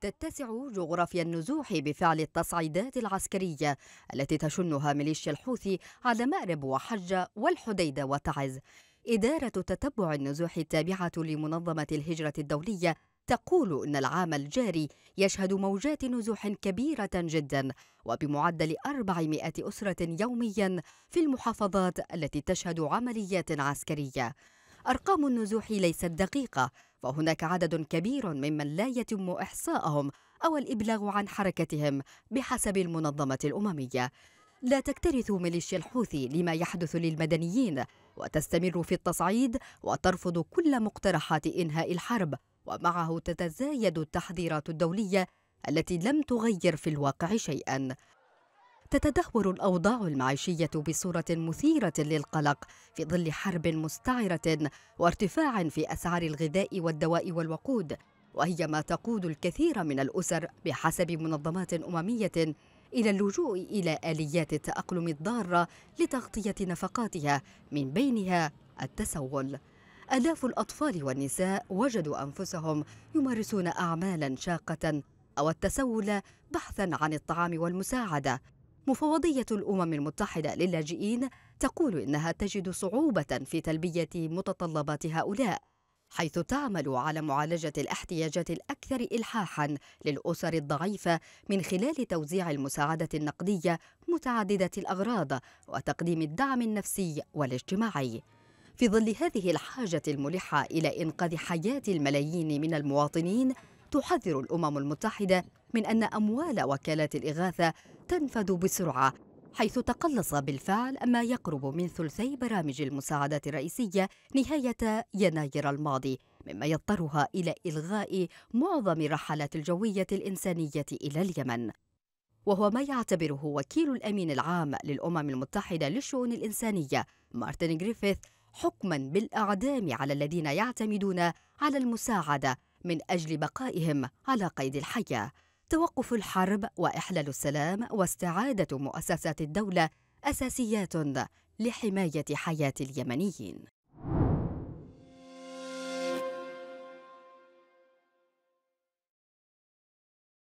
تتسع جغرافيا النزوح بفعل التصعيدات العسكرية التي تشنها ميليشيا الحوثي على مأرب وحجة والحديدة وتعز إدارة تتبع النزوح التابعة لمنظمة الهجرة الدولية تقول إن العام الجاري يشهد موجات نزوح كبيرة جدا وبمعدل 400 أسرة يوميا في المحافظات التي تشهد عمليات عسكرية أرقام النزوح ليست دقيقة فهناك عدد كبير ممن لا يتم إحصاءهم أو الإبلاغ عن حركتهم بحسب المنظمة الأممية لا تكترث ميليشيا الحوثي لما يحدث للمدنيين وتستمر في التصعيد وترفض كل مقترحات إنهاء الحرب ومعه تتزايد التحذيرات الدولية التي لم تغير في الواقع شيئا تتدهور الاوضاع المعيشيه بصوره مثيره للقلق في ظل حرب مستعره وارتفاع في اسعار الغذاء والدواء والوقود وهي ما تقود الكثير من الاسر بحسب منظمات امميه الى اللجوء الى اليات التاقلم الضاره لتغطيه نفقاتها من بينها التسول الاف الاطفال والنساء وجدوا انفسهم يمارسون اعمالا شاقه او التسول بحثا عن الطعام والمساعده مفوضية الأمم المتحدة للاجئين تقول إنها تجد صعوبة في تلبية متطلبات هؤلاء حيث تعمل على معالجة الاحتياجات الأكثر إلحاحاً للأسر الضعيفة من خلال توزيع المساعدة النقدية متعددة الأغراض وتقديم الدعم النفسي والاجتماعي. في ظل هذه الحاجة الملحة إلى إنقاذ حياة الملايين من المواطنين، تحذر الأمم المتحدة من أن أموال وكالات الإغاثة تنفذ بسرعة حيث تقلص بالفعل ما يقرب من ثلثي برامج المساعدات الرئيسية نهاية يناير الماضي مما يضطرها إلى إلغاء معظم الرحلات الجوية الإنسانية إلى اليمن وهو ما يعتبره وكيل الأمين العام للأمم المتحدة للشؤون الإنسانية مارتن جريفيث حكما بالإعدام على الذين يعتمدون على المساعدة من أجل بقائهم على قيد الحياة توقف الحرب واحلال السلام واستعاده مؤسسات الدوله اساسيات لحمايه حياه اليمنيين